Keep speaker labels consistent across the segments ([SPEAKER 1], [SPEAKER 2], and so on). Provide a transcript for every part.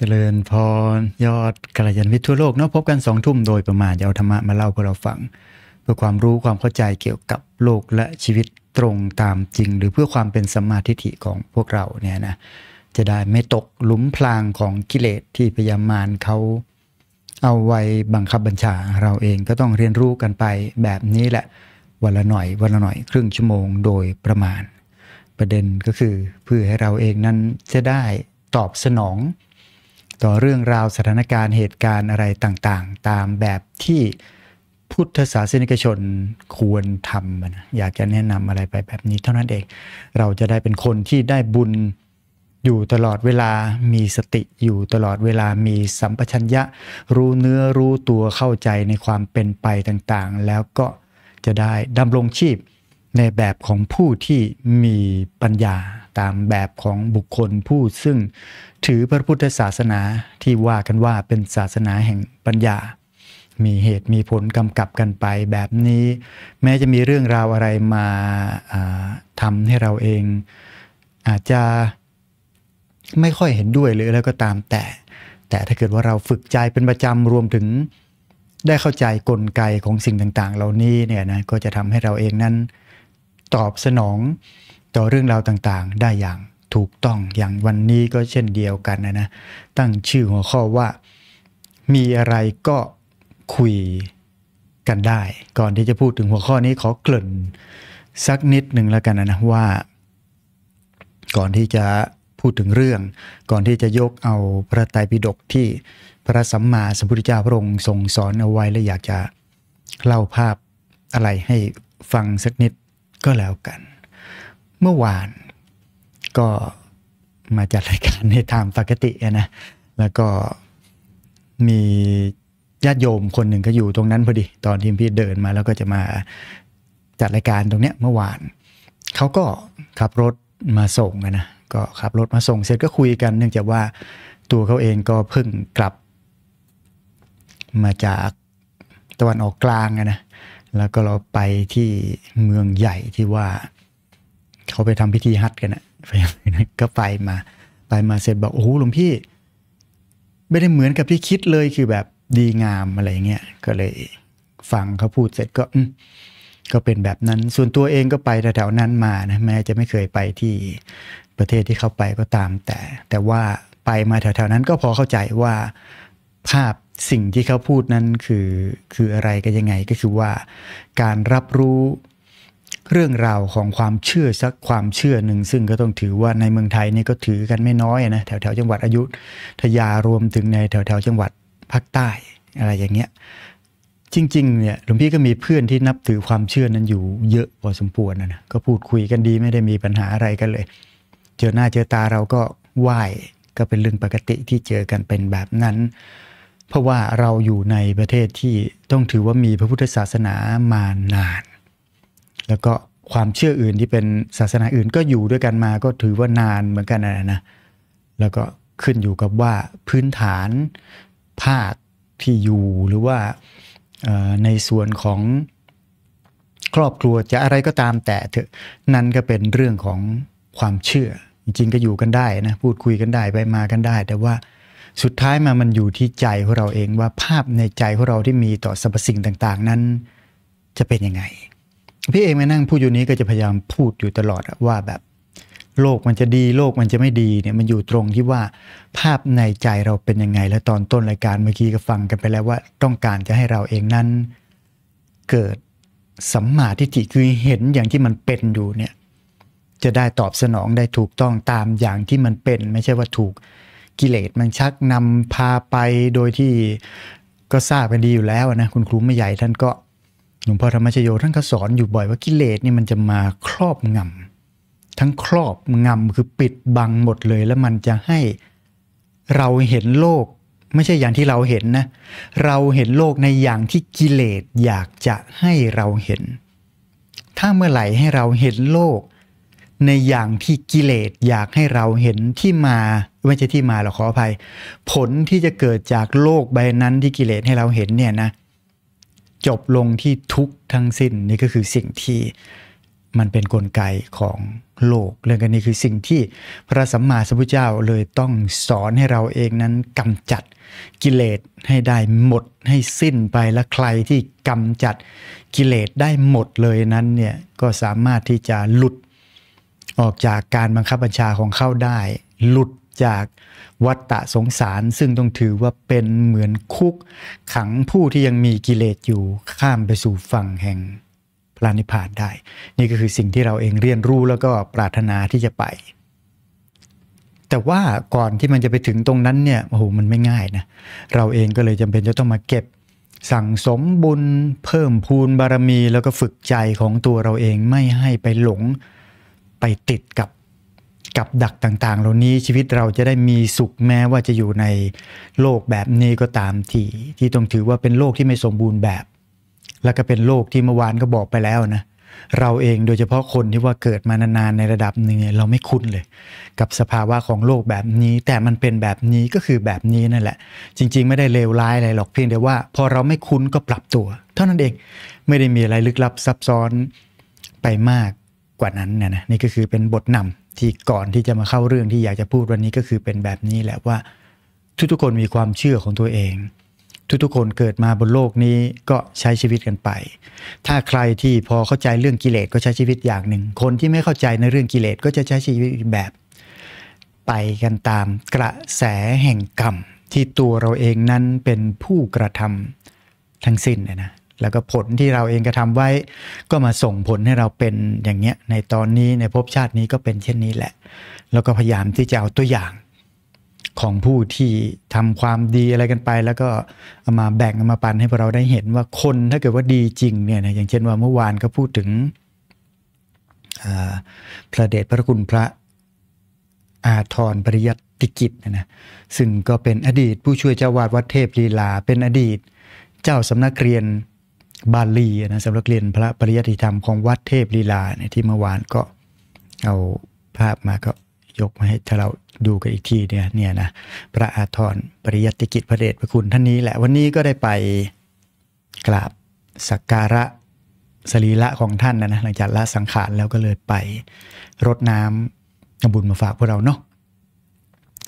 [SPEAKER 1] จริญพรยอดกัลยาณมิตรทั่วโลก เนาะพบกันสองทุ่มโดยประมาณเอาธรรมะมาเล่าพวกเราฟัง เพื่อความรู้ความเข้าใจเกี่ยวกับโลกและชีวิตตรงตามจริงหรือเพื่อความเป็นสมาธิิของพวกเราเนี่ยนะจะได้ไม่ตกหลุมพรางของกิเลสที่พยามารเขา เอาไว้บังคับบัญชาเราเองก็ต้องเรียนรู้กันไปแบบนี้แหละ วันละหน่อยวันละหน่อยครึ่งชั่วโมงโดยประมาณ ประเด็นก็คือเพื่อให้เราเองนั้นจะได้ตอบสนองต่อเรื่องราวสถานการณ์เหตุการณ์อะไรต่างๆ ตามแบบที่พุทธศาสนิกชนควรทำนะอยากจะแนะนำอะไรไปแบบนี้เท่านั้นเองเราจะได้เป็นคนที่ได้บุญอยู่ตลอดเวลามีสติอยู่ตลอดเวลามีสัมปชัญญะ รู้เนื้อรู้ตัวเข้าใจในความเป็นไปต่างๆ แล้วก็จะได้ดำรงชีพในแบบของผู้ที่มีปัญญาตามแบบของบุคคลผู้ซึ่งถือพระพุทธศาสนาที่ว่ากันว่าเป็นศาสนาแห่งปัญญา มีเหตุมีผลกำกับกันไปแบบนี้ แม้จะมีเรื่องราวอะไรมาทำให้เราเอง อาจจะไม่ค่อยเห็นด้วยหรืออะไรก็ตามแต่ แต่ถ้าเกิดว่าเราฝึกใจเป็นประจำรวมถึงได้เข้าใจกลไกของสิ่งต่างๆ เหล่านี้เนี่ยนะก็จะทำให้เราเองนั้น ตอบสนองต่อเรื่องราวต่างๆ ได้อย่างถูกต้อง อย่างวันนี้ก็เช่นเดียวกันนะนะ ตั้งชื่อหัวข้อว่ามีอะไรก็คุยกันได้ ก่อนที่จะพูดถึงหัวข้อนี้ขอเกริ่น สักนิดหนึ่งแล้วกันนะว่า ก่อนที่จะพูดถึงเรื่อง ก่อนที่จะยกเอาพระไตรปิฎกที่พระสัมมาสัมพุทธเจ้าพระองค์ทรงสอนเอาไว้และอยากจะเล่าภาพอะไรให้ฟังสักนิดก็แล้วกันเมื่อวานก็มาจัดรายการในตามปกตินะ แล้วก็มีญาติโยมคนหนึ่งก็อยู่ตรงนั้นพอดี ตอนทีมพี่เดินมาแล้วก็จะมาจัดรายการตรงเนี้ยเมื่อวาน เขาก็ขับรถมาส่งนะ ก็ขับรถมาส่ง เสร็จก็คุยกันเนื่องจากว่าตัวเขาเองก็เพิ่งกลับ มาจากตะวันออกกลางนะ แล้วก็เราไปที่เมืองใหญ่ที่ว่าเขาไปทำพิธีฮัทกันนะก็ไปมาไปมาเสร็จบอกโอ้โหหลวงพี่ ไม่ได้เหมือนกับที่คิดเลยคือแบบดีงามอะไรเงี้ย ก็เลยฟังเขาพูดเสร็จก็ก็เป็นแบบนั้น ส่วนตัวเองก็ไปแถวๆนั้นมานะแม้จะไม่เคยไปที่ประเทศที่เขาไปก็ตาม แต่ แต่ว่าไปมาแถวๆนั้นก็พอเข้าใจว่า ภาพสิ่งที่เขาพูดนั้น คือคืออะไรกันยังไงก็คือว่า การรับรู้เรื่องราวของความเชื่อสักความเชื่อหนึ่ง ซึ่งก็ต้องถือว่าในเมืองไทยนี่ก็ถือกันไม่น้อยนะแถวแถวจังหวัดอยุธยารวมถึงในแถวแถวจังหวัดภาคใต้อะไรอย่างเงี้ยจริงๆเนี่ยหลวงพี่ก็มีเพื่อนที่นับถือความเชื่อนั้นอยู่เยอะพอสมควรนะนะก็พูดคุยกันดีไม่ได้มีปัญหาอะไรกันเลย เจอหน้าเจอตาเราก็ไหว้ก็เป็นเรื่องปกติที่เจอกันเป็นแบบนั้น เพราะว่าเราอยู่ในประเทศที่ต้องถือว่ามีพระพุทธศาสนามานานแล้วก็ความเชื่ออื่นที่เป็นศาสนาอื่นก็อยู่ด้วยกันมา ก็ถือว่านานเหมือนกันนะนะแล้วก็ขึ้นอยู่กับว่าพื้นฐานภาคที่อยู่ หรือว่าในส่วนของ ครอบครัวจะอะไรก็ตามแต่เถอะนั่นก็เป็นเรื่องของความเชื่อ จริงๆก็อยู่กันได้นะ พูดคุยกันได้ ไปมากันได้ แต่ว่าสุดท้ายมามันอยู่ที่ใจของเราเองว่าภาพในใจของเราที่มีต่อสรรพสิ่งต่าง ๆ นั้นจะเป็นยังไงพี่เองมานั่งพูดอยู่นี้ก็จะพยายามพูดอยู่ตลอดว่าแบบ โลกมันจะดี โลกมันจะไม่ดีเนี่ยมันอยู่ตรงที่ว่าภาพในใจเราเป็นยังไง และตอนต้นรายการเมื่อกี้ก็ฟังกันไปแล้วว่าต้องการจะให้เราเองนั้นเกิดสัมมาทิฏฐิคือเห็นอย่างที่มันเป็นอยู่เนี่ยจะได้ตอบสนองได้ถูกต้องตามอย่างที่มันเป็น ไม่ใช่ว่าถูกกิเลสมันชักนำพาไปโดยที่ก็ทราบกันดีอยู่แล้วนะคุณครูไม่ใหญ่ท่านก็หลวงพ่อธรรมชโยท่านก็สอน อยู่บ่อยว่ากิเลสนี่มันจะมาครอบงำ ทั้งครอบงำคือปิดบังหมดเลย แล้วมันจะให้เราเห็นโลก ไม่ใช่อย่างที่เราเห็นนะเราเห็นโลกในอย่างที่กิเลสอยากจะให้เราเห็น ถ้าเมื่อไหร่ให้เราเห็นโลก ในอย่างที่กิเลสอยากให้เราเห็นที่มาไม่ใช่ที่มาหรอกขออภัย ผลที่จะเกิดจากโลกใบนั้นที่กิเลสให้เราเห็นเนี่ยนะจบลงที่ทุกทั้งสิ้นนี่ก็คือสิ่งที่มันเป็นนกลไกของโลก เรื่องกันนี้คือสิ่งที่พระสัมมาสัมพุทธเจ้าเลยต้องสอนให้เราเองนั้นกำจัดกิเลสให้ได้หมดให้สิ้นไป และใครที่กำจัดกิเลสได้หมดเลยนั้นเนี่ยก็สามารถที่จะหลุดออกจากการบังคับบัญชาของเข้าได้หลุดจากวัฏฏะสงสารซึ่งต้องถือว่าเป็นเหมือนคุก ขังผู้ที่ยังมีกิเลสอยู่ข้ามไปสู่ฝั่งแห่งพระนิพพานได้ นี่ก็คือสิ่งที่เราเองเรียนรู้แล้วก็ปรารถนาที่จะไป แต่ว่าก่อนที่มันจะไปถึงตรงนั้นเนี่ย โอ้โห มันไม่ง่ายนะ เราเองก็เลยจำเป็นจะต้องมาเก็บ สั่งสมบุญ เพิ่มพูนบารมี แล้วก็ฝึกใจของตัวเราเองไม่ให้ไปหลงไปติดกับกับดักต่างๆ เหล่านี้ชีวิตเราจะได้มีสุขแม้ว่าจะอยู่ในโลกแบบนี้ก็ตามทีที่ต้องถือว่าเป็นโลกที่ไม่สมบูรณ์แบบ และก็เป็นโลกที่เมื่อวานก็บอกไปแล้วนะเราเองโดยเฉพาะคนที่ว่าเกิดมานานๆในระดับหนึ่งเราไม่คุ้นเลย กับสภาวะของโลกแบบนี้ แต่มันเป็นแบบนี้ก็คือแบบนี้นั่นแหละจริงๆไม่ได้เลวร้ายอะไรหรอกเพียงแต่ว่าพอเราไม่คุ้นก็ปรับตัว เท่านั้นเองไม่ได้มีอะไรลึกลับซับซ้อนไปมากกว่านั้นเนี่ยนะนี่ก็คือเป็นบทนำที่ก่อนที่จะมาเข้าเรื่องที่อยากจะพูดวันนี้ก็คือเป็นแบบนี้แหละว่า ทุกๆคนมีความเชื่อของตัวเอง ทุกๆคนเกิดมาบนโลกนี้ก็ใช้ชีวิตกันไป ถ้าใครที่พอเข้าใจเรื่องกิเลสก็ใช้ชีวิตอย่างหนึ่งคนที่ไม่เข้าใจในเรื่องกิเลส ก็จะใช้ชีวิตแบบ ไปกันตามกระแสแห่งกรรมที่ตัวเราเองนั้นเป็นผู้กระทำทั้งสิ้นนะแล้วก็ผลที่เราเองกระทำไว้ก็มาส่งผลให้เราเป็นอย่างเนี้ยในตอนนี้ในภพชาตินี้ก็เป็นเช่นนี้แหละแล้วก็พยายามที่จะเอาตัวอย่างของผู้ที่ทำความดีอะไรกันไป แล้วก็เอามาแบ่งเอามาปันให้พวกเราได้เห็นว่าคนถ้าเกิดว่าดีจริงเนี่ยนะอย่างเช่นว่าเมื่อวานก็พูดถึงพระเดชพระคุณพระอาทรปริยัติกิจนะซึ่งก็เป็นอดีตผู้ช่วยเจ้าวาดวัดเทพลีลา เป็นอดีต เจ้าสำนักเรียนบาลีนะสำหรับเรียนพระปริยัติธรรมของวัดเทพลีลาเนี่ยที่เมื่อวานก็เอาภาพมาก็ยกมาให้าเราดูกันอีกทีเนี่ยเนี่ยนะพระอาทรปริยัติกิจพระเดชพระคุณท่านนี้แหละ วันนี้ก็ได้ไปกราบ สักการะสรีระของท่านนะนะ หลังจากละสังขารแล้วก็เลยไปรดน้ำบุญมาฝากพวกเราเนาะ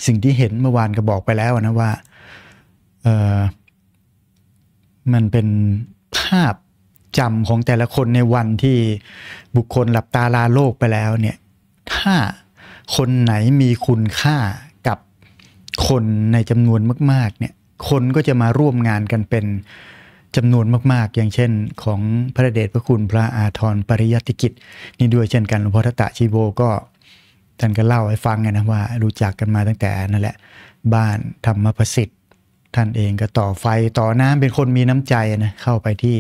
[SPEAKER 1] สิ่งที่เห็นเมื่อวานก็บอกไปแล้วนะว่าเออมันเป็นภาพจำของแต่ละคนในวันที่บุคคลหลับตาลาโลกไปแล้วเนี่ยถ้าคนไหนมีคุณค่ากับคนในจำนวนมากๆเนี่ยคนก็จะมาร่วมงานกันเป็นจำนวนมากๆ อย่างเช่นของพระเดชพระคุณพระอาทรปริยติกิจ นี่ด้วยเช่นกันหลวงพ่อทตะชีโบก็ท่านก็เล่าให้ฟังไงนะว่ารู้จักกันมาตั้งแต่นั่นแหละบ้านธรรมประสิทธิท่านเองก็ต่อไฟต่อน้ำ เป็นคนมีน้ำใจนะเข้าไปที่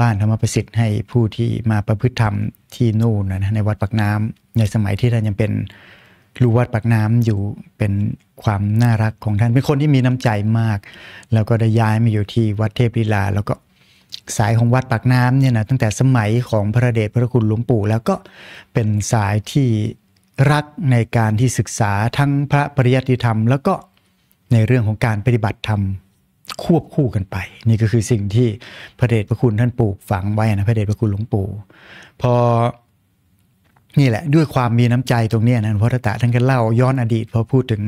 [SPEAKER 1] บ้านธรรมประสิทธิ์ ให้ผู้ที่มาประพฤติธรรมที่นู่นนะในวัดปากน้ำ ในสมัยที่ท่านยังเป็นรู้วัดปากน้ำอยู่เป็นความน่ารักของท่านเป็นคนที่มีน้ำใจมาก แล้วก็ได้ย้ายมาอยู่ที่วัดเทพลีลา แล้วก็สายของวัดปากน้ำเนี่ยนะตั้งแต่สมัยของพระเดชพระคุณหลวงปู่ แล้วก็เป็นสายที่รักในการที่ศึกษาทั้งพระปริยัติธรรม แล้วก็ในเรื่องของการปฏิบัติธรรมควบคู่กันไป นี่ก็คือสิ่งที่พระเดชพระคุณท่านปลูกฝังไว้นะพระเดชพระคุณหลวงปู่พอนี่แหละด้วยความมีน้ำใจตรงนี้นะพระตตะท่านก็เล่าย้อนอดีตพอพูดถึง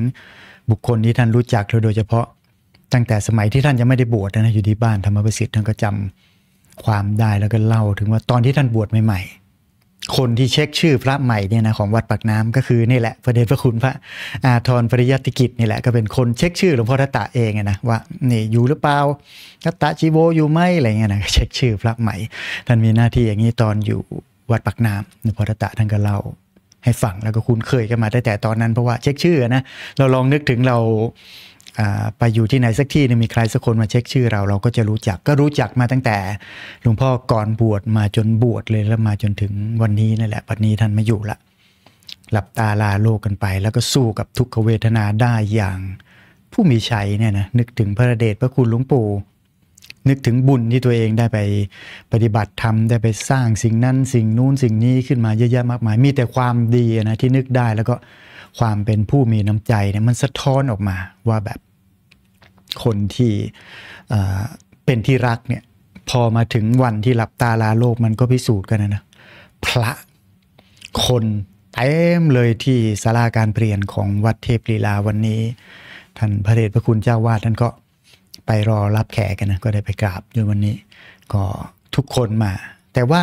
[SPEAKER 1] บุคคลที่ท่านรู้จักโดย เฉพาะตั้งแต่สมัยที่ท่านยังไม่ได้บวชนะอยู่ที่บ้านธรรมประสิทธิ์ท่านก็จำความได้แล้วก็เล่าถึงว่าตอนที่ท่านบวชใหม่ๆคนที่เช็คชื่อพระใหม่ เนี่ยนะของ วัดปากน้ำก็คือนี่แหละพระเดชพระคุณพระ อาทรปริยัติกิจนี่แหละก็เป็นคนเช็คชื่อหลวงพ่อทัตตะเองนะว่า นี่อยู่หรือเปล่าทัตตะชีโวอยู่ไหมอะไรเงี้ยนะเช็คชื่อพระใหม่ท่านมีหน้าที่อย่างนี้ตอนอยู่วัดปากน้ำหลวงพ่อทัตตะท่านก็เล่าให้ฟังแล้วก็คุ้นเคยกันมาตั้งแต่ตอนนั้นเพราะว่าเช็คชื่อนะเราลองนึกถึงเราไปอยู่ที่ไหนสักที่นึงมีใครสักคนมาเช็คชื่อเราเราก็จะรู้จัก ก็รู้จักมาตั้งแต่หลวงพ่อก่อนบวชมาจนบวชเลยแล้วมาจนถึงวันนี้นั่นแหละวันนี้ท่านไม่อยู่ละหลับตาลาโลกกันไป แล้วก็สู้กับทุกขเวทนาได้อย่างผู้มีชัยเนี่ยนะนึกถึงพระเดชพระคุณหลวงปู่นึกถึงบุญที่ตัวเองได้ไปปฏิบัติธรรมได้ไปสร้างสิ่งนั้น สิ่งนู้นสิ่งนี้ขึ้นมาเยอะแยะมากมายมีแต่ความดีนะที่นึกได้แล้วก็ความเป็นผู้มีน้ำใจเนี่ยมันสะท้อนออกมาว่าแบบคนที่เป็นที่รักเนี่ยพอมาถึงวันที่หลับตาลาโลกมันก็พิสูจน์กันนะนะ พระคนเต็มเลยที่สาราการเปลี่ยนของวัดเทพลีลาวันนี้ ท่านพระเดชพระคุณเจ้าวาดท่านก็ไปรอรับแขกกันนะก็ได้ไปกราบด้วยวันนี้ก็ทุกคนมา แต่ว่า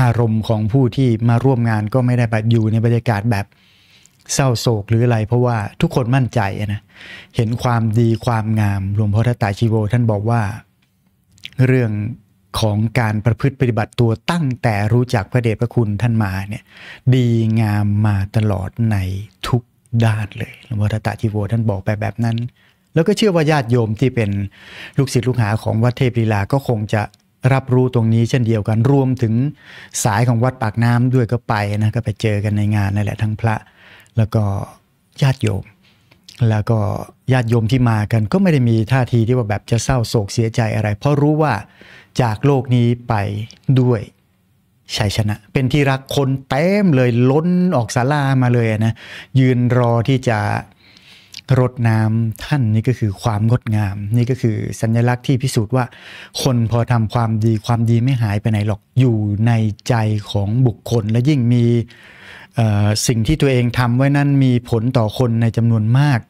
[SPEAKER 1] อารมณ์ของผู้ที่มาร่วมงานก็ไม่ได้แบบอยู่ในบรรยากาศแบบเศร้าโศกหรืออะไรเพราะว่าทุกคนมั่นใจนะเห็นความดีความงามหลวงพ่อทตาชีโวท่านบอกว่า เรื่องของการประพฤติปฏิบัติตัวตั้งแต่รู้จักพระเดชพระคุณท่านมาเนี่ยดีงามมาตลอดในทุกด้านเลยหลวงพ่อทตาชีโวท่านบอกไปแบบนั้น แล้วก็เชื่อว่าญาติโยมที่เป็นลูกศิษย์ลูกหาของวัดเทพลีลาก็คงจะรับรู้ตรงนี้เช่นเดียวกันรวมถึงสายของวัดปากน้ำด้วยก็ไปนะก็ไปเจอกันในงานนั่นแหละทั้งพระแล้วก็ญาติโยม แล้วก็ญาติโยมที่มากันก็ไม่ได้มีท่าทีที่ว่าแบบจะเศร้าโศกเสียใจอะไร เพราะรู้ว่าจากโลกนี้ไปด้วย ชัยชนะ เป็นที่รักคนเต็มเลยล้นออกศาลามาเลยนะ ยืนรอที่จะรดน้ำท่านนี่ก็คือความงดงาม นี่ก็คือสัญลักษณ์ที่พิสูจน์ว่า คนพอทำความดีความดีไม่หายไปไหนหรอกอยู่ในใจของบุคคล และยิ่งมีสิ่งที่ตัวเองทำไว้นั้นมีผลต่อคนในจำนวนมาก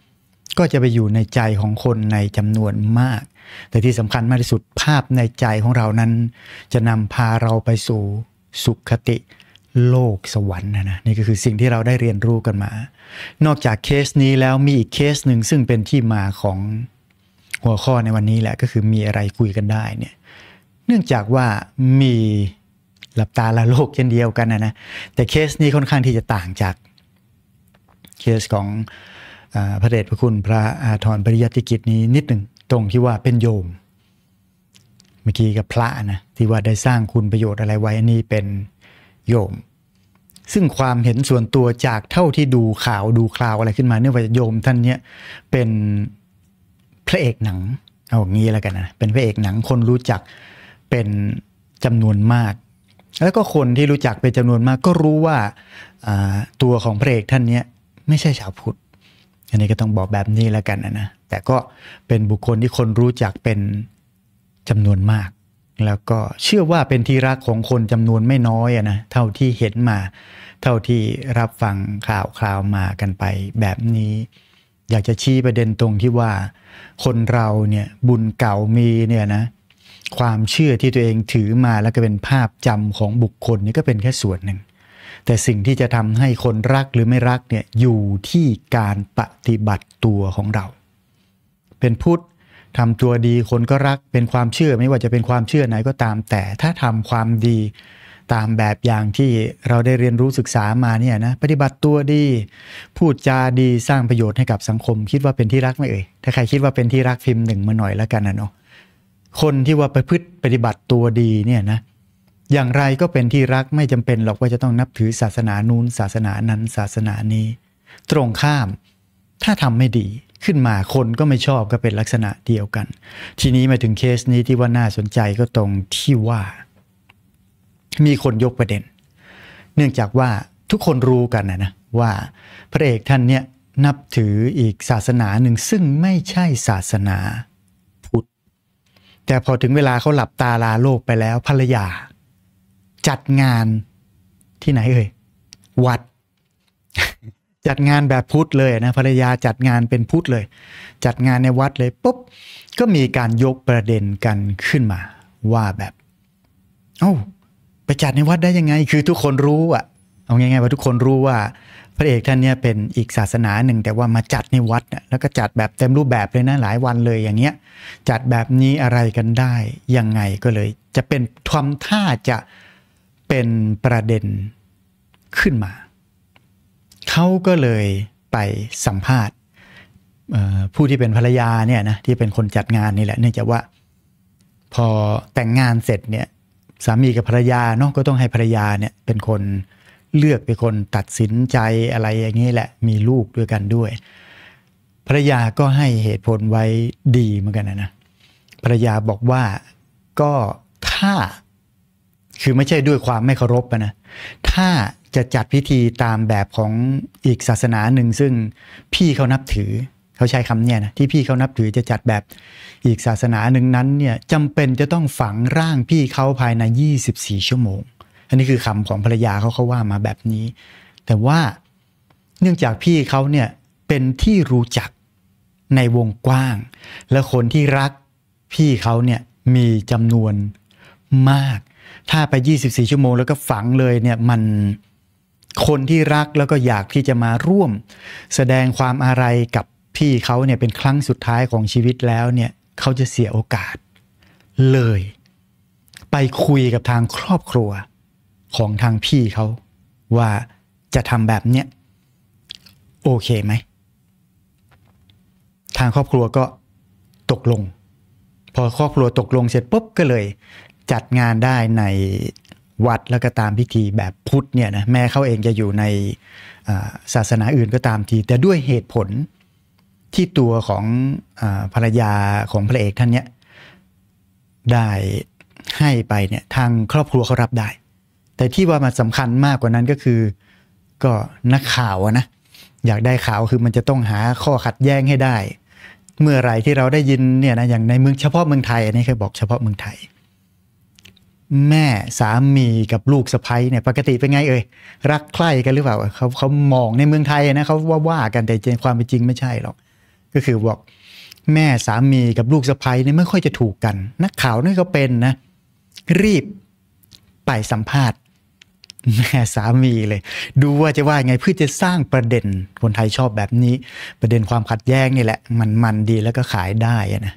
[SPEAKER 1] ก็จะไปอยู่ในใจของคนในจำนวนมาก แต่ที่สำคัญมากที่สุดภาพในใจของเรานั้น จะนำพาเราไปสู่สุขคติโลกสวรรค์นะนะนี่ก็คือสิ่งที่เราได้เรียนรู้กันมา นอกจากเคสนี้แล้วมีอีกเคสหนึ่งซึ่งเป็นที่มาของหัวข้อในวันนี้แหละก็คือมีอะไรคุยกันได้เนี่ยเนื่องจากว่ามีหลับตาละโลกเช่นเดียวกันนะนะแต่เคสนี้ค่อนข้างที่จะต่างจากเคสของอพระเดชพระคุณพระอาทรปริยัติกิจนี้นิดหนึ่งตรงที่ว่าเป็นโยม เมื่อกี้กับพระนะที่ว่าได้สร้างคุณประโยชน์อะไรไว้อันนี้เป็นโยม ซึ่งความเห็นส่วนตัวจากเท่าที่ดูข่าวดูคราวอะไรขึ้นมาเนื่องจากโยมท่านเนี้ยเป็นพระเอกหนังเอางี้แล้วกันนะ เป็นพระเอกหนังคนรู้จักเป็นจำนวนมาก แล้วก็คนที่รู้จักเป็นจำนวนมาก ก็รู้ว่าตัวของพระเอกท่านเนี้ยไม่ใช่ชาวพุทธอันนี้ก็ต้องบอกแบบนี้แล้วกันนะนะแต่ก็เป็นบุคคลที่คนรู้จักเป็นจำนวนมากแล้วก็เชื่อว่าเป็นที่รักของคนจำนวนไม่น้อยนะเท่าที่เห็นมาเท่าที่รับฟังข่าวคราวมากันไปแบบนี้ อยากจะชี้ประเด็นตรงที่ว่า คนเราเนี่ยบุญเก่ามีเนี่ยนะความเชื่อที่ตัวเองถือมาแล้วก็เป็นภาพจำของบุคคลนี่ก็เป็นแค่ส่วนหนึ่ง แต่สิ่งที่จะทำให้คนรักหรือไม่รักเนี่ยอยู่ที่การปฏิบัติตัวของเรา เป็นพุทธทำตัวดีคนก็รักเป็นความเชื่อไม่ว่าจะเป็นความเชื่อไหนก็ตามแต่ถ้าทำความดี ตามแบบอย่างที่เราได้เรียนรู้ศึกษามาเนี่ยนะปฏิบัติตัวดี พูดจาดีสร้างประโยชน์ให้กับสังคม คิดว่าเป็นที่รักไหมเอ่ยถ้าใครคิดว่าเป็นที่รักพิมพ์หนึ่งมาหน่อยแล้วกันนะเนาะคนที่ว่าประพฤติปฏิบัติตัวดีเนี่ยนะ อย่างไรก็เป็นที่รักไม่จำเป็นหรอกว่าจะต้องนับถือศาสนานูน้นศาสนานั้น ศาสนานี้ ตรงข้ามถ้าทำไม่ดีขึ้นมาคนก็ไม่ชอบก็เป็นลักษณะเดียวกัน ทีนี้มาถึงเคสนี้ที่ว่าน่าสนใจก็ตรงที่ว่า มีคนยกประเด็น เนื่องจากว่าทุกคนรู้กันนะนะว่าพระเอกท่านเนี่ยนับถืออีกศาสนาหนึ่ง ซึ่งไม่ใช่ศาสนาพุทธแต่พอถึงเวลาเขาหลับตาลาโลกไปแล้วภรรยา จัดงานที่ไหนเอ่ยวัดจัดงานแบบพุทธเลยนะภรรยาจัดงานเป็นพุทธเลย จัดงานในวัดเลยปุ๊บก็มีการยกประเด็นกันขึ้นมา ว่าแบบเอ้าไปจัดในวัดได้ยังไง คือทุกคนรู้อะเอาง่ายๆว่าทุกคนรู้ว่า พระเอกท่านเนี่ยเป็นอีกศาสนาหนึ่งแต่ว่ามาจัดในวัดแล้วก็จัดแบบเต็มรูปแบบเลยนะหลายวันเลยอย่างเงี้ยจัดแบบนี้อะไรกันได้ยังไงก็เลย จะเป็นทวมท่าจะเป็นประเด็นขึ้นมาเขาก็เลยไปสัมภาษณ์ผู้ที่เป็นภรรยาเนี่ยนะที่เป็นคนจัดงานนี่แหละเนื่องจากว่า พอแต่งงานเสร็จเนี่ยสามีกับภรรยาเนาะก็ต้องให้ภรรยาเนี่ยเป็นคนเลือกเป็นคนตัดสินใจอะไรอย่างนี้แหละมีลูกด้วยกันด้วยภรรยาก็ให้เหตุผลไว้ดีเหมือนกันนะนะภรรยาบอกว่าก็ถ้าคือไม่ใช่ด้วยความไม่เคารพนะถ้าจะจัดพิธีตามแบบของอีกศาสนาหนึ่ง ซึ่งพี่เขานับถือเขาใช้คำเนี่ยนะที่พี่เขานับถือจะจัดแบบอีกศาสนาหนึ่งนั้นเนี่ยจำเป็นจะต้องฝังร่างพี่เขาภายใน 24 ชั่วโมง อันนี้คือคำของภรรยาเขาเขาว่ามาแบบนี้ แต่ว่าเนื่องจากพี่เขาเนี่ยเป็นที่รู้จักในวงกว้าง และคนที่รักพี่เขาเนี่ยมีจำนวนมาก ถ้าไป 24 ชั่วโมง แล้วก็ฝังเลยเนี่ยมันคนที่รักแล้วก็อยากที่จะมาร่วม แสดงความอะไรกับพี่เขาเนี่ยเป็นครั้งสุดท้ายของชีวิตแล้วเนี่ยเขาจะเสียโอกาสเลย ไปคุยกับทางครอบครัวของทางพี่เขาว่าจะทำแบบเนี้ยโอเคไหมทางครอบครัวก็ตกลง พอครอบครัวตกลงเสร็จปุ๊บก็เลยจัดงานได้ในวัด แล้วก็ตามพิธีแบบพุทธเนี่ยนะแม้เขาเองจะอยู่ในศาสนาอื่นก็ตามที แต่ด้วยเหตุผลที่ตัวของอภรรยาของพระเอกท่านเนี้ยได้ให้ไปเนี่ยทางครอบครัวเขารับได้ แต่ที่ว่ามันสำคัญมากกว่านั้นก็คือก็นักข่าวนะ อยากได้ข่าวคือมันจะต้องหาข้อขัดแย้งให้ได้ เมื่อไรที่เราได้ยินเนี่ยนะอย่างในเมืองเฉพาะเมืองไทยอันนี้เคยบอกเฉพาะเมืองไทยแม่สามีกับลูกสะพ้ยเนี่ยปกติเป็นไง เอ่ย รักใคร่กัน หรือเปล่าเขาเขามองในเมืองไทยนะเขาว่าว่ากันแต่ิงความเป็นจริงไม่ใช่หรอกก็คือบอกแม่ สามี กับลูกสะพ้ยเนี่ยไม่ค่อยจะถูกกัน นักข่าวนี่ก็เป็นนะรีบไปสัมภาษณ์แม่ สามีเลย ดูว่าจะว่าไงเพื่อจะสร้างประเด็น คนไทยชอบแบบนี้ ประเด็นความขัดแย้งนี่แหละมันมันดีแล้วก็ขายได้นะ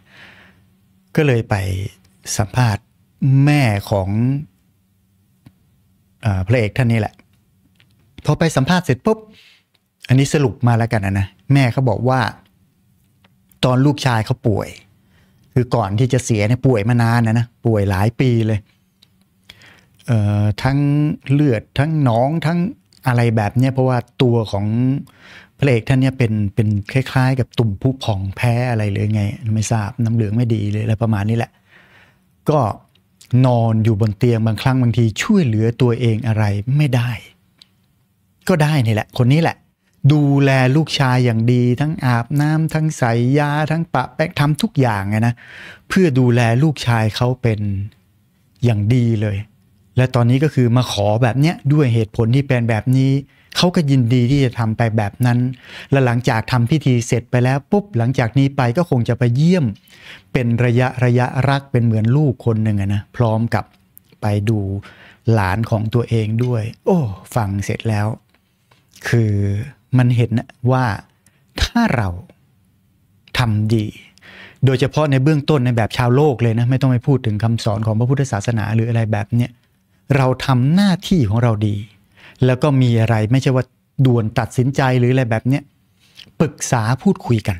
[SPEAKER 1] ก็เลยไปสัมภาษณ์แม่ของอพระเอกท่านนี้แหละพอไปสัมภาษณ์เสร็จปุ๊บอันนี้สรุปมาแล้วกันนะนะแม่เขาบอกว่าตอนลูกชายเขาป่วย คือก่อนที่จะเสียเนี่ยป่วยมานานนะนะป่วยหลายปีเลยเทั้งเลือดทั้งหนองทั้งอะไรแบบเนี้ยเพราะว่าตัวของพระเอกท่านเนี่ยเป็นเป็นคล้ายๆ กับตุ่มผู้พองแพ้อะไรเลยไง ไม่ทราบน้ำเหลืองไม่ดีเลยอะไรประมาณนี้แหละ ก็นอนอยู่บนเตียงบางครั้งบางทีช่วยเหลือตัวเองอะไรไม่ได้ ก็ได้นี่แหละ คนนี้แหละ ดูแลลูกชายอย่างดีทั้งอาบ น้ำทั้งใส่ยา ทั้งปะแป้งทำทุกอย่างไงนะ เพื่อดูแลลูกชายเขาเป็นอย่างดีเลย และตอนนี้ก็คือมาขอแบบเนี้ย ด้วยเหตุผลที่เป็นแบบนี้เขาก็ยินดีที่จะทำไปแบบนั้น และหลังจากทำพิธีเสร็จไปแล้ว ปุ๊บหลังจากนี้ไปก็คงจะไปเยี่ยมเป็นระยะระยะรักเป็นเหมือนลูกคนหนึ่งนะพร้อมกับไปดูหลานของตัวเองด้วย โอ้ฟังเสร็จแล้ว คือมันเห็นว่าถ้าเราทำดี โดยเฉพาะในเบื้องต้นในแบบชาวโลกเลยนะ ไม่ต้องไปพูดถึงคำสอนของพระพุทธศาสนาหรืออะไรแบบเนี้ยเราทำหน้าที่ของเราดีแล้วก็มีอะไรไม่ใช่ว่า ด่วนตัดสินใจหรืออะไรแบบเนี้ยปรึกษาพูดคุยกัน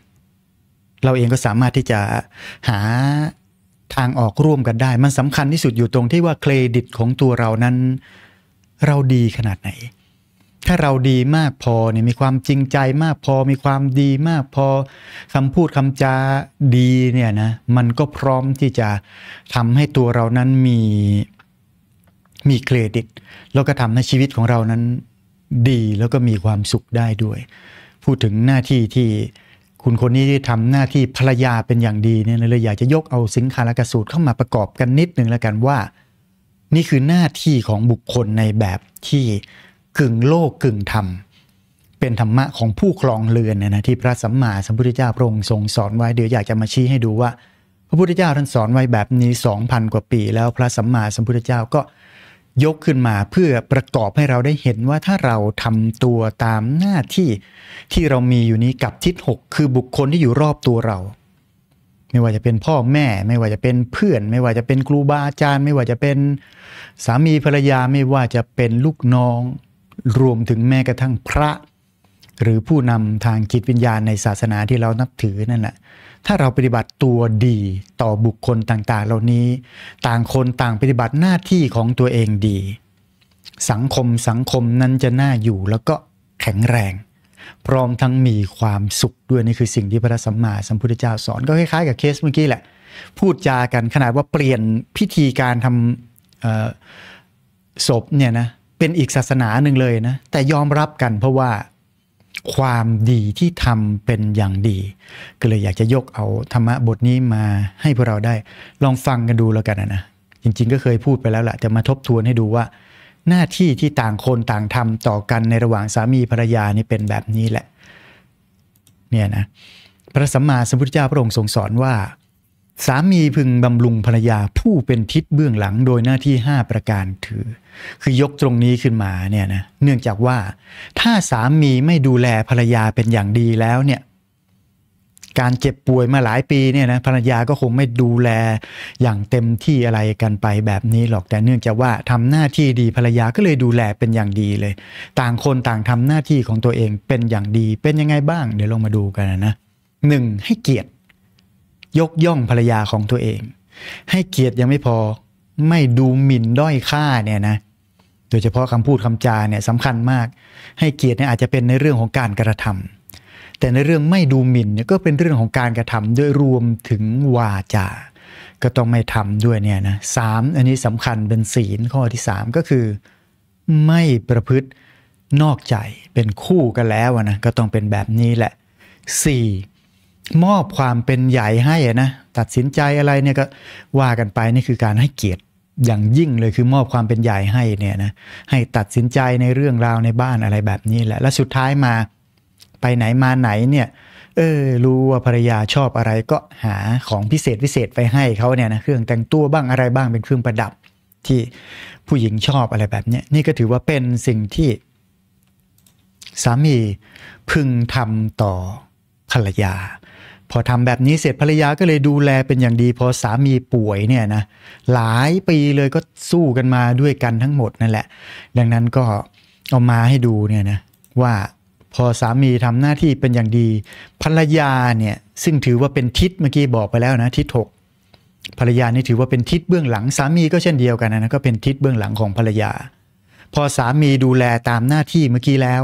[SPEAKER 1] เราเองก็สามารถที่จะหาทางออกร่วมกันได้ มันสำคัญที่สุดอยู่ตรงที่ว่าเครดิตของตัวเรานั้น เราดีขนาดไหน ถ้าเราดีมากพอเนี่ยมีความจริงใจมากพอมีความดีมากพอคำพูดคำจาดีเนี่ยนะมันก็พร้อมที่จะทำให้ตัวเรานั้นมีมีเครดิตแล้วก็ทำให้ชีวิตของเรานั้นดีแล้วก็มีความสุขได้ด้วย พูดถึงหน้าที่ที่คุณคนนี้ที่ทำหน้าที่ภรรยาเป็นอย่างดีเนี่ยเลยอยากจะยกเอาสิงคาลกสูตรเข้ามาประกอบกันนิดหนึ่งแล้วกันว่า นี่คือหน้าที่ของบุคคลในแบบที่กึ่งโลกกึ่งธรรม เป็นธรรมะของผู้คลองเรือนนนะ ที่พระสัมมาสัมพุทธเจ้าพระองค์ทรงสอนไว้เดี๋ยวอยากจะมาชี้ให้ดูว่า พระพุทธเจ้าท่านสอนไว้แบบนี้2,000กว่าปี แล้วพระสัมมาสัมพุทธเจ้าก็ยกขึ้นมาเพื่อประกอบให้เราได้เห็นว่าถ้าเราทำตัวตามหน้าที่ที่เรามีอยู่นี้กับทิศหกคือบุคคลที่อยู่รอบตัวเรา ไม่ว่าจะเป็นพ่อแม่ ไม่ว่าจะเป็นเพื่อน ไม่ว่าจะเป็นครูบาอาจารย์ไม่ว่าจะเป็นสามีภรรยาไม่ว่าจะเป็นลูกน้องรวมถึงแม้กระทั่งพระหรือผู้นำทางจิตวิญญาณในศาสนาที่เรานับถือนั่นแหละถ้าเราปฏิบัติตัวดีต่อบุคคลต่างๆ เหล่านี้ ต่างคนต่างปฏิบัติหน้าที่ของตัวเองดี สังคมสังคมนั้นจะน่าอยู่แล้วก็แข็งแรง พร้อมทั้งมีความสุขด้วยนี่คือสิ่งที่พระสัมมาสัมพุทธเจ้าสอน ก็คล้ายๆ กับเคสเมื่อกี้แหละ พูดจากันขนาดว่าเปลี่ยนพิธีการทำศพเนี่ยนะเป็นอีกศาสนาหนึ่งเลยนะแต่ยอมรับกันเพราะว่าความดีที่ทำเป็นอย่างดี ก็เลยอยากจะยกเอาธรรมะบทนี้มาให้พวกเราได้ลองฟังกันดูแล้วกันนะ จริงๆก็เคยพูดไปแล้วแหละแต่มาทบทวนให้ดูว่า หน้าที่ที่ต่างคนต่างทำต่อกันในระหว่างสามีภรรยานี่เป็นแบบนี้แหละเนี่ยนะพระสัมมาสัมพุทธเจ้าพระองค์ทรงสอนว่าสามีพึงบำรุงภรรยาผู้เป็นทิศเบื้องหลังโดยหน้าที่ 5 ประการคือ คือยกตรงนี้ขึ้นมา เนี่ยนะเนื่องจากว่าถ้าสามีไม่ดูแลภรรยาเป็นอย่างดีแล้วเนี่ย การเจ็บป่วยมาหลายปีเนี่ยนะภรรยาก็คงไม่ดูแลอย่างเต็มที่อะไรกันไปแบบนี้หรอกแต่เนื่องจากว่าทำหน้าที่ดีภรรยาก็เลยดูแลเป็นอย่างดีเลย ต่างคนต่างทำหน้าที่ของตัวเองเป็นอย่างดีเป็นยังไงบ้างเดี๋ยวลองมาดูกันนะหนึ่งให้เกียรติยกย่องภรรยาของตัวเอง ให้เกียรติยังไม่พอไม่ดูหมิ่นด้อยค่าเนี่ยนะโดยเฉพาะคำพูดคำจาเนี่ยสำคัญมาก ให้เกียรติเนี่ยอาจจะเป็นในเรื่องของการกระทำ แต่ในเรื่องไม่ดูหมิ่นเนี่ยก็เป็นเรื่องของการกระทำด้วยรวมถึงวาจา ก็ต้องไม่ทำด้วยเนี่ยนะสามอันนี้สำคัญเป็นศีลข้อที่สามก็คือ ไม่ประพฤตินอกใจเป็นคู่กันแล้วนะก็ต้องเป็นแบบนี้แหละส่มอบความเป็นใหญ่ให้นะตัดสินใจอะไรเนี่ยก็ว่ากันไปนี่คือการให้เกียรติอย่างยิ่งเลยคือมอบความเป็นใหญ่ให้เนี่ยนะให้ตัดสินใจในเรื่องราวในบ้านอะไรแบบนี้แหละ แล้วสุดท้ายมาไปไหนมาไหนเนี่ยเออรู้ว่าภรรยาชอบอะไรก็หาของพิเศษพิเศษไปให้เขาเนี่ยนะเครื่องแต่งตัวบ้างอะไรบ้างเป็นเครื่องประดับที่ผู้หญิงชอบอะไรแบบนี้นี่ก็ถือว่าเป็นสิ่งที่สามีพึงทำต่อภรรยาพอทำแบบนี้เสร็จภรรยาก็เลยดูแลเป็นอย่างดี พอสามีป่วยเนี่ยนะหลายปีเลยก็สู้กันมาด้วยกันทั้งหมดนั่นแหละ ดังนั้นก็เอามาให้ดูเนี่ยนะว่าพอสามีทำหน้าที่เป็นอย่างดี ภรรยาเนี่ยซึ่งถือว่าเป็นทิศเมื่อกี้บอกไปแล้วนะทิศหกภรรยานี่ถือว่าเป็นทิศเบื้องหลังสามีก็เช่นเดียวกันนะก็เป็นทิศเบื้องหลังของภรรยา พอสามีดูแลตามหน้าที่เมื่อกี้แล้ว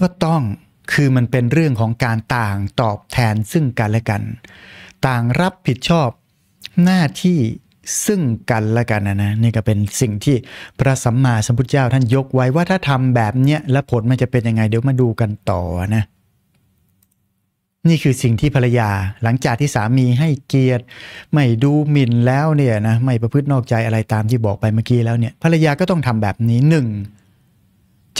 [SPEAKER 1] ก็ต้องคือมันเป็นเรื่องของการต่างตอบแทนซึ่งกันและกัน ต่างรับผิดชอบหน้าที่ซึ่งกันและกันนะนะนี่ก็เป็นสิ่งที่พระสัมมาสัมพุทธเจ้าท่านยกไว้ว่าถ้าทำแบบเนี้ยแล้วผลมันจะเป็นยังไงเดี๋ยวมาดูกันต่อนะนี่คือสิ่งที่ภรรยา หลังจากที่สามีให้เกียรติ ไม่ดูหมิ่นแล้วเนี่ยนะไม่ประพฤตินอกใจอะไรตามที่บอกไปเมื่อกี้แล้วเนี่ยภรรยาก็ต้องทำแบบนี้หนึ่ง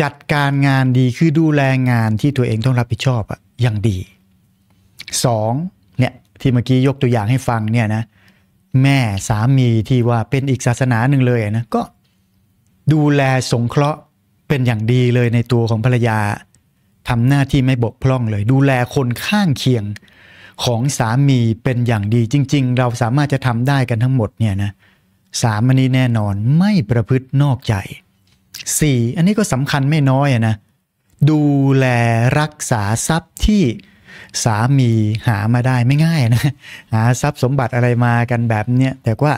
[SPEAKER 1] จัดการงานดีคือดูแลงานที่ตัวเองต้องรับผิดชอบอะอย่างดีสองเนี่ยที่เมื่อกี้ยกตัวอย่างให้ฟังเนี่ยนะแม่สามีที่ว่าเป็นอีกศาสนาหนึ่งเลยนะก็ดูแลสงเคราะห์เป็นอย่างดีเลยในตัวของภรรยาทำหน้าที่ไม่บกพร่องเลย ดูแลคนข้างเคียงของสามีเป็นอย่างดีจริงๆ เราสามารถจะทำได้กันทั้งหมดเนี่ยนะสามันี้แน่นอนไม่ประพฤตินอกใจสี่อันนี้ก็สำคัญไม่น้อยนะดูแลรักษาทรัพย์ที่สามีหามาได้ไม่ง่ายนะหาทรัพย์สมบัติอะไรมากันแบบเนี้ยแต่ว่า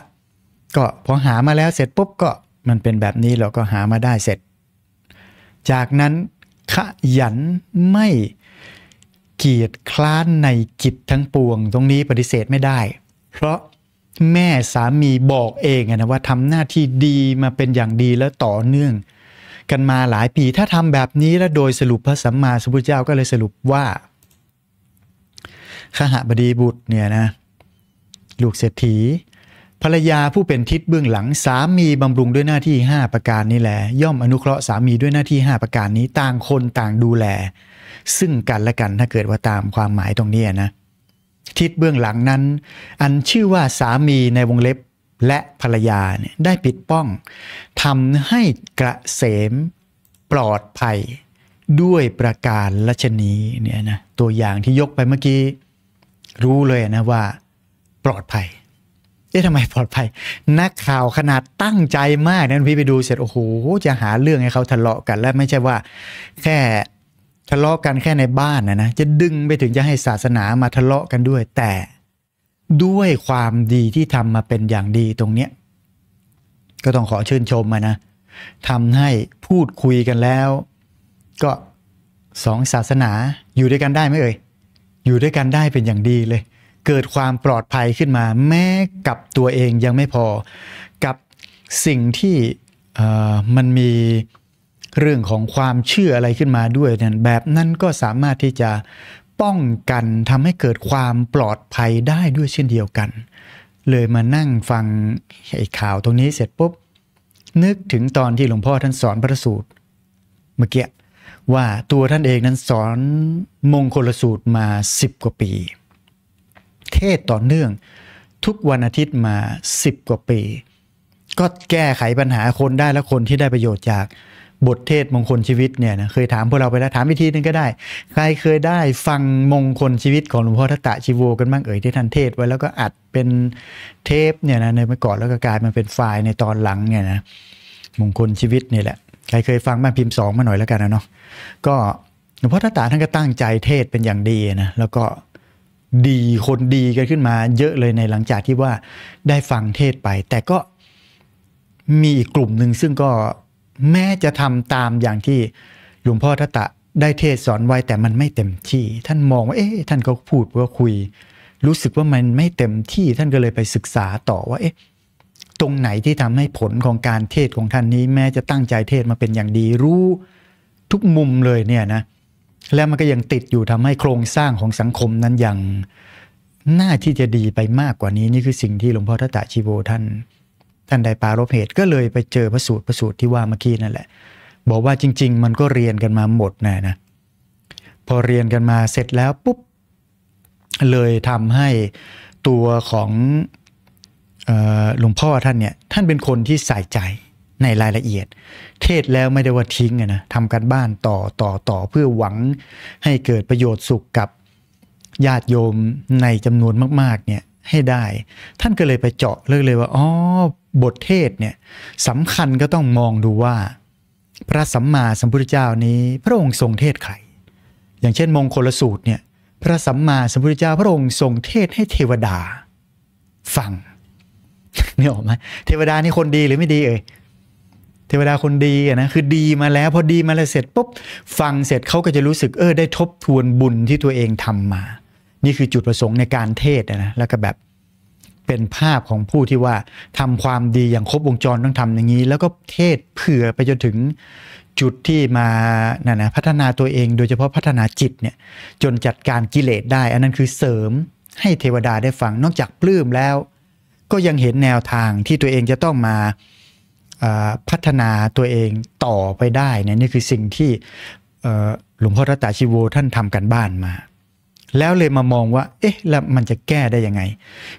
[SPEAKER 1] ก็พอหามาแล้วเสร็จปุ๊บก็มันเป็นแบบนี้เราก็หามาได้เสร็จ จากนั้นขยันไม่เกียจคล้านในกิจทั้งปวงตรงนี้ปฏิเสธไม่ได้ เพราะแม่สามีบอกเองนะว่าทำหน้าที่ดีมาเป็นอย่างดีและต่อเนื่อง กันมาหลายปี ถ้าทำแบบนี้แล้วโดยสรุปพระสัมมาสัมพุทธเจ้าก็เลยสรุปว่าขหบดีบุตรเนี่ยนะลูกเศรษฐี ภรรยาผู้เป็นทิศเบื้องหลังสามีบำรุงด้วยหน้าที่ 5 ประการนี้แหละย่อมอนุเคราะห์สามีด้วยหน้าที่ 5 ประการนี้ต่างคนต่างดูแล ซึ่งกันและกันถ้าเกิดว่าตามความหมายตรงนี้นะทิศเบื้องหลังนั้น อันชื่อว่าสามีในวงเล็บและภรรยาเนี่ยได้ปิดป้องทำให้กระเสมปลอดภัยด้วยประการลัชนีเนี่ยนะตัวอย่างที่ยกไปเมื่อกี้ รู้เลยนะว่าปลอดภัยเอ๊ะทำไมปลอดภัย นักข่าวขนาดตั้งใจมากนนพี่ไปดูเสร็จโอ้โห จะหาเรื่องให้เขาทะเลาะกันและไม่ใช่ว่าแค่ทะเลาะกันแค่ในบ้านนะนะ จะดึงไปถึงจะให้ศาสนามาทะเลาะกันด้วย แต่ด้วยความดีที่ทำมาเป็นอย่างดีตรงเนี้ยก็ต้องขอชื่นชมมานะทำให้พูดคุยกันแล้ว ก็สองศาสนาอยู่ด้วยกันได้ไหมเอ่ยอยู่ด้วยกันได้เป็นอย่างดีเลย เกิดความปลอดภัยขึ้นมาแม้กับตัวเองยังไม่พอ กับสิ่งที่มันมีเรื่องของความเชื่ออะไรขึ้นมาด้วยเนี่ยแบบนั้นก็สามารถที่จะป้องกันทำให้เกิดความปลอดภัยได้ด้วยเช่นเดียวกัน เลยมานั่งฟังไอ้ข่าวตรงนี้เสร็จปุ๊บ นึกถึงตอนที่หลวงพ่อท่านสอนพระสูตร เมื่อกี้ว่าตัวท่านเองนั้นสอนมงคลสูตรมา 10 กว่าปี เทศต่อเนื่อง ทุกวันอาทิตย์มา 10 กว่าปี ก็แก้ไขปัญหาคนได้และคนที่ได้ประโยชน์จากบทเทศมงคลชีวิตเนี่ยนะเคยถามพวกเราไปแล้วถามวิธีนึงก็ได้ ใครเคยได้ฟังมงคลชีวิตของหลวงพ่อทัตตะชีโวกันบ้างเอ่ยที่ท่านเทศไว้แล้วก็อัดเป็นเทปเนี่ยนะในเมื่อก่อนแล้วก็กลายมันเป็นไฟล์ในตอนหลังเนี่ยนะมงคลชีวิตนี่แหละใครเคยฟังบ้างพิมพ์สองมาหน่อยแล้วกันนะเนาะก็หลวงพ่อทัตตะท่านก็ตั้งใจเทศเป็นอย่างดีนะแล้วก็ดีคนดีกันขึ้นมา เยอะเลยในหลังจากที่ว่าได้ฟังเทศไป แต่ก็มีอีกกลุ่มหนึ่งซึ่งก็แม้จะทำตามอย่างที่หลวงพ่อทัตตะได้เทศสอนไว้แต่มันไม่เต็มที่ ท่านมองว่าเอ๊ะ ท่านก็พูดว่าคุย รู้สึกว่ามันไม่เต็มที่ท่านก็เลยไปศึกษาต่อว่าเอ๊ะตรงไหนที่ทำให้ผลของการเทศของท่านนี้ แม้จะตั้งใจเทศมาเป็นอย่างดี รู้ทุกมุมเลยเนี่ยนะ แล้วมันก็ยังติดอยู่ทำให้โครงสร้างของสังคมนั้นยังน่าที่จะดีไปมากกว่านี้นี่คือสิ่งที่หลวงพ่อทัตตะชิโวท่านท่านไดปารบเหตุก็เลยไปเจอพระสูตรพระสูตรที่ว่าเมื่อกี้นั่นแหละ บอกว่าจริง ๆ มันก็เรียนกันมาหมดนะนะพอเรียนกันมาเสร็จแล้วปุ๊บ เลยทำให้ตัวของหลวงพ่อท่านเนี่ย ท่านเป็นคนที่ใส่ใจในรายละเอียด เทศแล้วไม่ได้ว่าทิ้งนะทำกันบ้านต่อต่อต่อเพื่อหวังให้เกิดประโยชน์สุขกับญาติโยมในจำนวนมากๆเนี่ยให้ได้ ท่านก็เลยไปเจาะเลยเลยว่าอ๋อ บทเทศเนี่ยสำคัญก็ต้องมองดูว่า พระสัมมาสัมพุทธเจ้านี้ พระองค์ทรงเทศใครอย่างเช่นมงคลสูตรเนี่ยพระสัมมาสัมพุทธเจ้าพระองค์ทรงเทศให้เทวดา ฟังนี่ออกไหมเทวดานี่คนดีหรือไม่ดีเอ่ยเทวดาคนดีอะนะคือดีมาแล้ว พอดีมาแล้วเสร็จปุ๊บฟังเสร็จเขาก็จะรู้สึกเออได้ทบทวนบุญที่ตัวเองทำมานี่คือจุดประสงค์ในการเทศนะแล้วก็แบบเป็นภาพของผู้ที่ว่าทำความดีอย่างครบวงจรต้องทำอย่างนี้ แล้วก็เทศเผื่อไปจนถึงจุดที่มาน่ะนะพัฒนาตัวเองโดยเฉพาะพัฒนาจิตเนี่ยจนจัดการกิเลสได้ อันนั้นคือเสริมให้เทวดาได้ฟังนอกจากปลื้มแล้วก็ยังเห็นแนวทางที่ตัวเองจะต้องมาพัฒนาตัวเองต่อไปได้เนี่ยนี่คือสิ่งที่หลวงพ่อรัตาชิโวท่านทำกันบ้านมาแล้วเลยมามองว่า เอ๊ะ แล้วมันจะแก้ได้ยังไง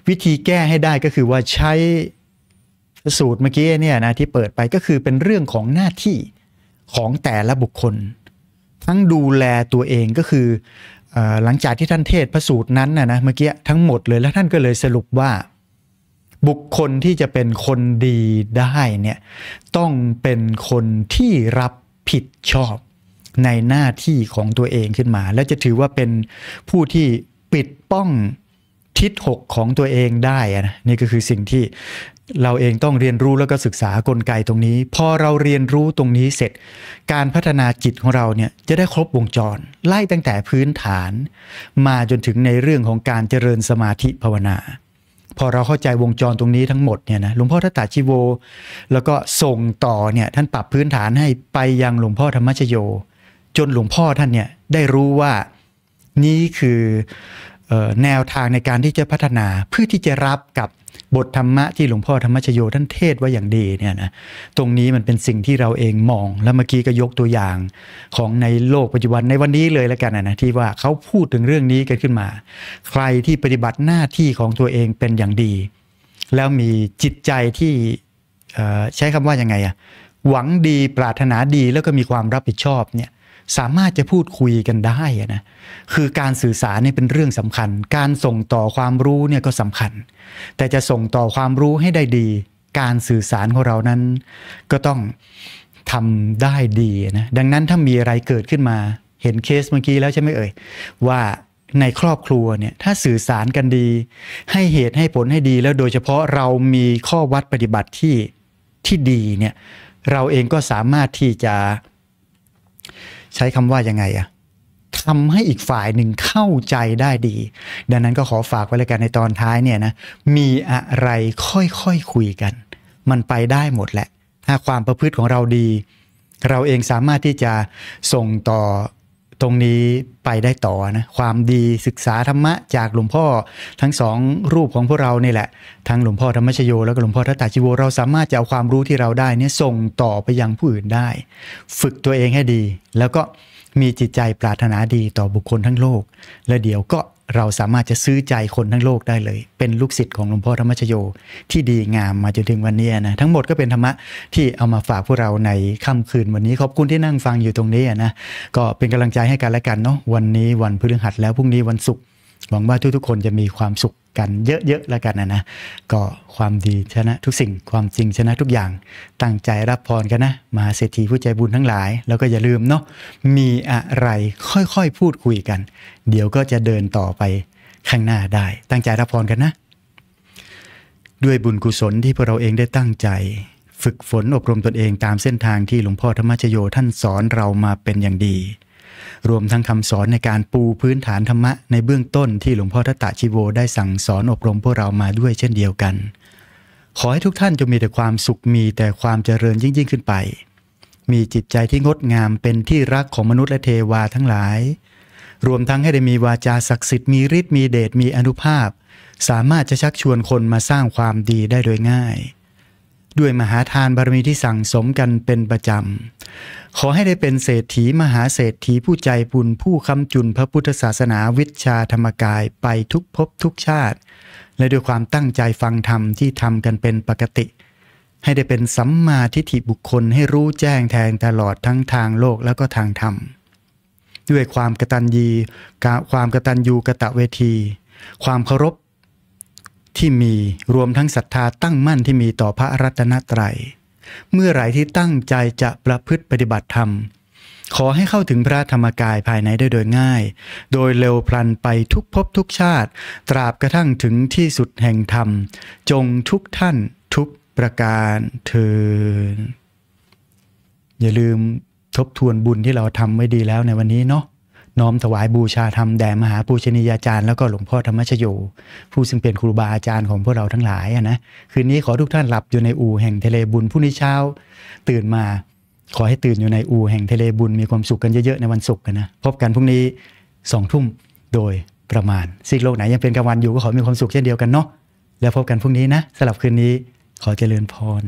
[SPEAKER 1] วิธีแก้ให้ได้ก็คือว่าใช้สูตรเมื่อกี้เนี่ยนะที่เปิดไปก็คือเป็นเรื่องของหน้าที่ของแต่ละบุคคล ทั้งดูแลตัวเองก็คือ หลังจากที่ท่านเทศพระสูตรนั้นนะนะเมื่อกี้ทั้งหมดเลยแล้วท่านก็เลยสรุปว่า บุคคลที่จะเป็นคนดีได้เนี่ยต้องเป็นคนที่รับผิดชอบในหน้าที่ของตัวเองขึ้นมา และจะถือว่าเป็นผู้ที่ปิดป้องทิศหกของตัวเองได้นะนี่ก็คือสิ่งที่เราเองต้องเรียนรู้แล้วก็ศึกษากลไกตรงนี้พอเราเรียนรู้ตรงนี้เสร็จ การพัฒนาจิตของเราเนี่ยจะได้ครบวงจร ไล่ตั้งแต่พื้นฐาน มาจนถึงในเรื่องของการเจริญสมาธิภาวนาพอเราเข้าใจวงจรตรงนี้ทั้งหมดเนี่ยนะหลวงพ่อทัตตาชิโว แล้วก็ส่งต่อเนี่ยท่านปรับพื้นฐานให้ไปยังหลวงพ่อธรรมชโยจนหลวงพ่อท่านเนี่ยได้รู้ว่านี่คือแนวทางในการที่จะพัฒนา เพื่อที่จะรับกับบทธรรมะที่หลวงพ่อธรรมชโยท่านเทศว่าอย่างดีเนี่ยนะตรงนี้มันเป็นสิ่งที่เราเองมองแล้วเมื่อกี้ก็ยกตัวอย่างของในโลกปัจจุบันในวันนี้เลยแล้วกันนะที่ว่าเขาพูดถึงเรื่องนี้กันขึ้นมา ใครที่ปฏิบัติหน้าที่ของตัวเองเป็นอย่างดี แล้วมีจิตใจที่ใช้คำว่ายังไงอะหวังดีปรารถนาดีแล้วก็มีความรับผิดชอบเนี่ยสามารถจะพูดคุยกันได้นะคือการสื่อสารเนี่ยเป็นเรื่องสำคัญ การส่งต่อความรู้เนี่ยก็สำคัญ แต่จะส่งต่อความรู้ให้ได้ดี การสื่อสารของเรานั้น ก็ต้องทำได้ดีนะดังนั้นถ้ามีอะไรเกิดขึ้นมา เห็นเคสเมื่อกี้แล้วใช่ไหมเอ่ยว่าในครอบครัวเนี่ยถ้าสื่อสารกันดี ให้เหตุให้ผลให้ดี แล้วโดยเฉพาะเรามีข้อวัดปฏิบัติที่ที่ดีเนี่ยเราเองก็สามารถที่จะใช้คำว่ายังไงอะทำให้อีกฝ่ายหนึ่งเข้าใจได้ดี ดังนั้นก็ขอฝากไว้เลยกันในตอนท้ายเนี่ยนะมีอะไรค่อยๆคคุยกัน มันไปได้หมดแหละ ถ้าความประพฤติของเราดี เราเองสามารถที่จะส่งต่อตรงนี้ไปได้ต่อนะความดีศึกษาธรรมะจากหลวงพ่อทั้งสองรูปของพวกเราเนี่ยแหละทั้งหลวงพ่อธรรมชโย แล้วก็หลวงพ่อทัตตาชิโวเราสามารถจะเอาความรู้ที่เราได้เนี่ยส่งต่อไปยังผู้อื่นได้ ฝึกตัวเองให้ดีแล้วก็มีจิตใจปรารถนาดีต่อบุคคลทั้งโลก และเดี๋ยวก็เราสามารถจะซื้อใจคนทั้งโลกได้เลย เป็นลูกศิษย์ของหลวงพ่อธรรมชโยที่ดีงามมาจนถึงวันนี้นะทั้งหมดก็เป็นธรรมะที่เอามาฝากพวกเราในค่ำคืนวันนี้ขอบคุณที่นั่งฟังอยู่ตรงนี้นะก็เป็นกำลังใจให้กันและกันเนาะวันนี้วันพฤหัสแล้วพรุ่งนี้วันศุกร์หวังว่าทุกๆคนจะมีความสุขกันเยอะๆแล้วกันนะนะ ก็ความดีชนะทุกสิ่งความจริงชนะทุกอย่างตั้งใจรับพรกันนะมาเศรษฐีผู้ใจบุญทั้งหลายแล้วก็อย่าลืมเนาะมีอะไรค่อยๆพูดคุยกัน เดี๋ยวก็จะเดินต่อไปข้างหน้าได้ ตั้งใจรับพรกันนะ ด้วยบุญกุศลที่พวกเราเองได้ตั้งใจ ฝึกฝนอบรมตนเองตามเส้นทางที่หลวงพ่อธรรมชโยท่านสอนเรามาเป็นอย่างดีรวมทั้งคำสอนในการปูพื้นฐานธรรมะในเบื้องต้นที่หลวงพ่อทัตตาชิโวได้สั่งสอนอบรมพวกเรามาด้วยเช่นเดียวกัน ขอให้ทุกท่านจะมีแต่ความสุขมีแต่ความเจริญยิ่งยิ่งขึ้นไป มีจิตใจที่งดงามเป็นที่รักของมนุษย์และเทวาทั้งหลาย รวมทั้งให้ได้มีวาจาศักดิ์สิทธิ์มีฤทธิ์มีเดชมีอนุภาพ สามารถจะชักชวนคนมาสร้างความดีได้โดยง่ายด้วยมหาทานบารมีที่สั่งสมกันเป็นประจำขอให้ได้เป็นเศรษฐีมหาเศรษฐีผู้ใจบุญผู้คำจุนพระพุทธศาสนาวิชาธรรมกายไปทุกภพทุกชาติ และด้วยความตั้งใจฟังธรรมที่ทำกันเป็นปกติ ให้ได้เป็นสัมมาทิฏฐิบุคคลให้รู้แจ้งแทงตลอดทั้งทางโลกแล้วก็ทางธรรม ด้วยความกตัญญีความกตัญญูกะตะเวที ความเคารพที่มีรวมทั้งศรัทธาตั้งมั่นที่มีต่อพระรัตนตรัย เมื่อไหร่ที่ตั้งใจจะประพฤติปฏิบัติธรรม ขอให้เข้าถึงพระธรรมกายภายในได้โดยง่าย โดยเร็วพลันไปทุกภพทุกชาติ ตราบกระทั่งถึงที่สุดแห่งธรรม จงทุกท่าน ทุกประการเทินอย่าลืมทบทวนบุญที่เราทำไว้ดีแล้วในวันนี้เนาะน้อมถวายบูชาธรรม แด่มหาปูชนียาจารย์แล้วก็หลวงพ่อธรรมชโยผู้ซึ่งเป็นครูบาอาจารย์ของพวกเราทั้งหลายนะคืนนี้ขอทุกท่านหลับอยู่ในอู่แห่งทะเลบุญผู้นี้เช้าตื่นมาขอให้ตื่นอยู่ในอู่แห่งทะเลบุญ มีความสุขกันเยอะ ๆ ในวันศุกร์กันนะพบกันพรุ่งนี้สองทุ่มโดยประมาณสิ่งโลกไหนยังเป็นกลางวันอยู่ก็ขอมีความสุขเช่นเดียวกันเนาะแล้วพบกันพรุ่งนี้นะสำหรับคืนนี้ขอเจริญพร